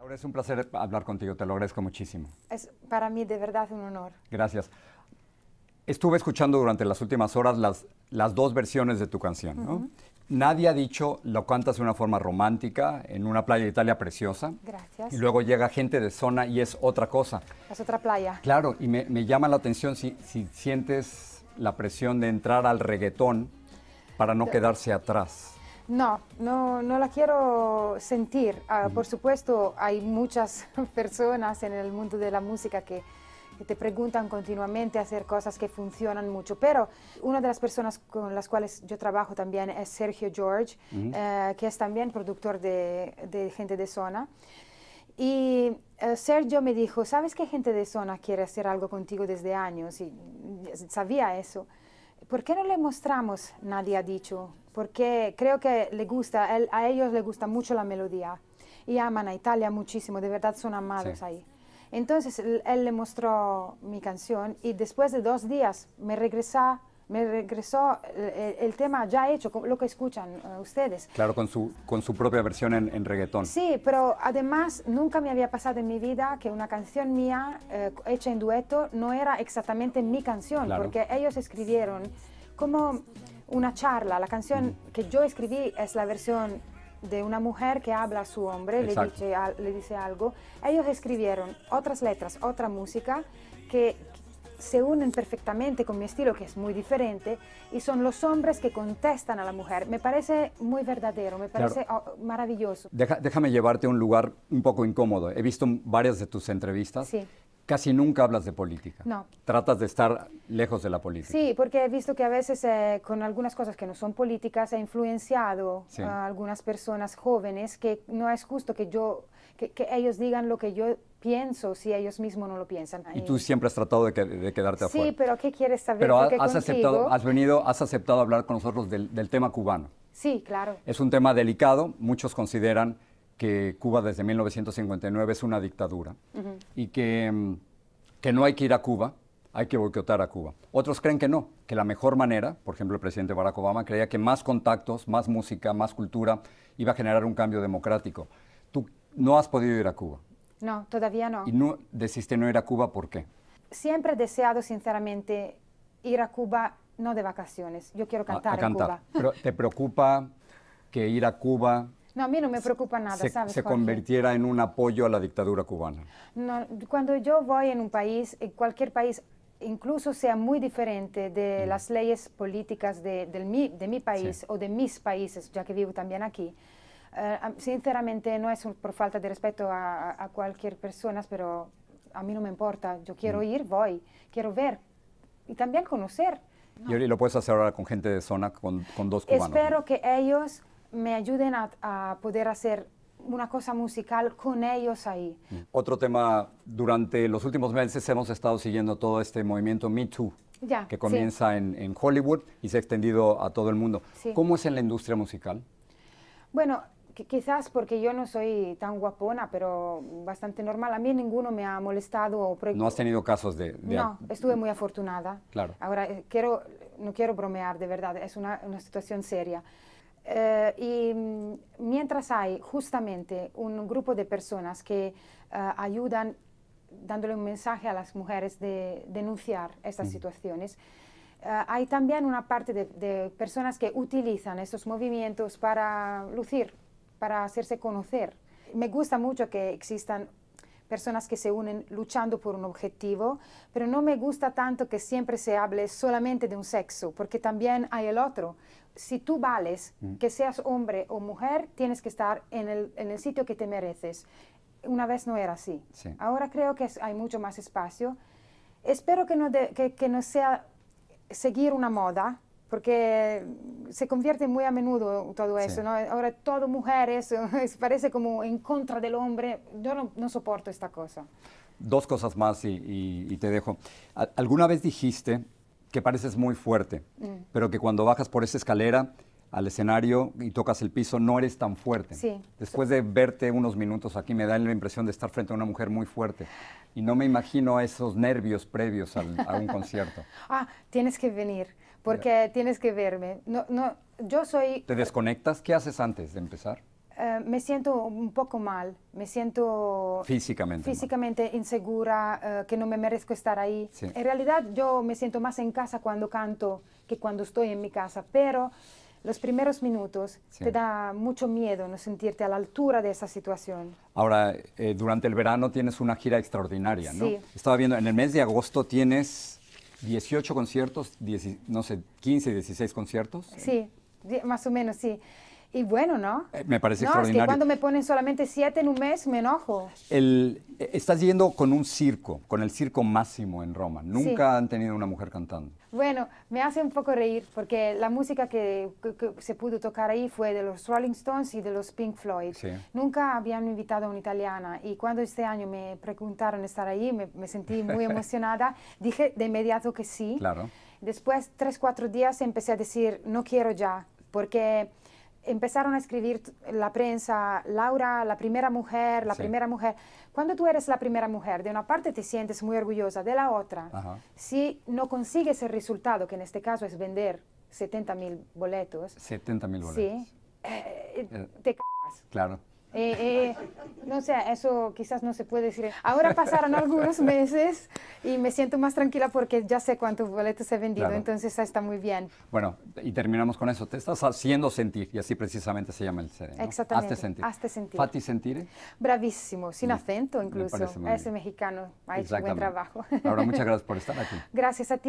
Laura, es un placer hablar contigo, te lo agradezco muchísimo. Es para mí de verdad un honor. Gracias. Estuve escuchando durante las últimas horas las, dos versiones de tu canción. Nadie ha dicho, lo cantas de una forma romántica, en una playa de Italia preciosa. Gracias. Y luego llega gente de zona y es otra cosa. Es otra playa. Claro, y me, llama la atención si, sientes la presión de entrar al reggaetón para no quedarse atrás. No, no, no la quiero sentir. Ah, por supuesto, hay muchas personas en el mundo de la música que, te preguntan continuamente hacer cosas que funcionan mucho, pero una de las personas con las cuales yo trabajo también es Sergio George, eh, que es también productor de, de gente de zona. Y eh, Sergio me dijo, ¿sabes que gente de zona quiere hacer algo contigo desde años? Y sabía eso. ¿Por qué no le mostramos? Nadie ha dicho porque creo que le gusta, a ellos les gusta mucho la melodía y aman a Italia muchísimo, de verdad son amados ahí. Entonces él, le mostró mi canción y después de dos días me regresa me regresó el, tema ya hecho, lo que escuchan eh, ustedes. Claro, con su, con su propia versión en, reggaetón. Sí, pero además nunca me había pasado en mi vida que una canción mía eh, hecha en dueto no era exactamente mi canción, porque ellos escribieron como una charla. La canción que yo escribí es la versión de una mujer que habla a su hombre, le dice, le dice, algo. Ellos escribieron otras letras, otra música que se unen perfectamente con mi estilo, que es muy diferente, y son los hombres que contestan a la mujer. Me parece muy verdadero, me parece oh, maravilloso. déjame llevarte a un lugar un poco incómodo. He visto varias de tus entrevistas. Sí casi nunca hablas de política. No. Tratas de estar lejos de la política. Sí, porque he visto que a veces eh, con algunas cosas que no son políticas he influenciado a algunas personas jóvenes que no es justo que yo que, ellos digan lo que yo pienso si ellos mismos no lo piensan. Y tú siempre has tratado de, quedarte afuera. Sí, pero ¿qué quieres saber? Pero has, aceptado, has venido, has aceptado hablar con nosotros del tema cubano. Sí, claro. Es un tema delicado, muchos consideran que Cuba desde 1959 es una dictadura y mm, que, no hay que ir a Cuba, hay que boicotar a Cuba. Otros creen que no, que la mejor manera, por ejemplo el presidente Barack Obama creía que más contactos, más música, más cultura iba a generar un cambio democrático. Tú no has podido ir a Cuba. No, todavía no. ¿Y no desiste no ir a Cuba por qué? Siempre he deseado sinceramente ir a Cuba no de vacaciones. Yo quiero cantar, a, cantar. en Cuba. ¿Te preocupa que ir a Cuba no, a mí no me preocupa nada, se, Se convirtiera en un apoyo a la dictadura cubana. No, cuando yo voy en un país, en cualquier país, incluso sea muy diferente de mm. las leyes políticas de, mi, país o de mis países, ya que vivo también aquí, eh, sinceramente no es por falta de respeto a, cualquier persona, pero a mí no me importa. Yo quiero mm. ir, voy, quiero ver y también conocer. Y lo puedes hacer ahora con gente de zona, con, dos cubanos. Espero que ellos me ayuden a, poder hacer una cosa musical con ellos ahí. Mm. Otro tema, durante los últimos meses hemos estado siguiendo todo este movimiento Me Too, que comienza en, Hollywood y se ha extendido a todo el mundo. ¿Cómo es en la industria musical? Bueno, quizás porque yo no soy tan guapona, pero bastante normal. A mí ninguno me ha molestado. O no has tenido casos de, de... No, estuve muy afortunada. Claro. Ahora, eh, quiero, no quiero bromear, de verdad, es una situación seria. Eh, y mm, mientras hay justamente un grupo de personas que eh, ayudan dándole un mensaje a las mujeres de denunciar estas situaciones, eh, hay también una parte de, de, personas que utilizan estos movimientos para lucir, para hacerse conocer. Me gusta mucho que existan personas que se unen luchando por un objetivo, pero no me gusta tanto que siempre se hable solamente de un sexo, porque también hay el otro. Si tú vales, mm. que seas hombre o mujer, tienes que estar en el, en el sitio que te mereces. Una vez no era así. Ahora creo que hay mucho más espacio. Espero que no, que no sea seguir una moda, porque se convierte muy a menudo todo eso, ¿no? Ahora todo mujeres, parece como en contra del hombre, yo no, soporto esta cosa. Dos cosas más y, te dejo. ¿Alguna vez dijiste que pareces muy fuerte, mm. pero que cuando bajas por esa escalera al escenario y tocas el piso no eres tan fuerte? Sí. Después de verte unos minutos aquí me da la impresión de estar frente a una mujer muy fuerte y no me imagino esos nervios previos a un concierto. Ah, tienes que venir porque tienes que verme. No, no, yo soy... ¿Te desconectas? ¿Qué haces antes de empezar? Eh, me siento un poco mal, me siento físicamente, físicamente insegura, eh, que no me merezco estar ahí. En realidad yo me siento más en casa cuando canto que cuando estoy en mi casa, pero los primeros minutos te da mucho miedo no sentirte a la altura de esa situación. Ahora, eh, durante el verano tienes una gira extraordinaria, ¿no? Sí. Estaba viendo, en el mes de agosto tienes 18 conciertos, no sé, 15, 16 conciertos. Sí, más o menos, sí. Y bueno, ¿no? Eh, me parece no, extraordinario. Es que cuando me ponen solamente siete en un mes, me enojo. El, eh, estás yendo con un circo, con el circo máximo en Roma. Nunca han tenido una mujer cantando. Bueno, me hace un poco reír porque la música que, se pudo tocar ahí fue de los Rolling Stones y de los Pink Floyd. Nunca habían invitado a una italiana y cuando este año me preguntaron estar ahí, me sentí muy emocionada. Dije de inmediato que sí. Claro. Después, tres, cuatro días, empecé a decir, no quiero ya, porque empezaron a escribir la prensa, Laura, la primera mujer, la primera mujer. Cuando tú eres la primera mujer, de una parte te sientes muy orgullosa, de la otra, si no consigues el resultado, que en este caso es vender 70 mil boletos. 70 mil boletos. Sí. Eh, eh, te Claro. Eh, eh, no sé, eso quizás no se puede decir. Ahora pasaron algunos meses y me siento más tranquila porque ya sé cuántos boletos he vendido, entonces está muy bien. Bueno, y terminamos con eso. Te estás haciendo sentir, y así precisamente se llama el CD. ¿no? Exactamente. Hazte sentir. Hazte sentir. Fati sentir. Bravísimo, sin acento incluso. Ese mexicano ha hecho buen trabajo. Ahora, muchas gracias por estar aquí. Gracias a ti.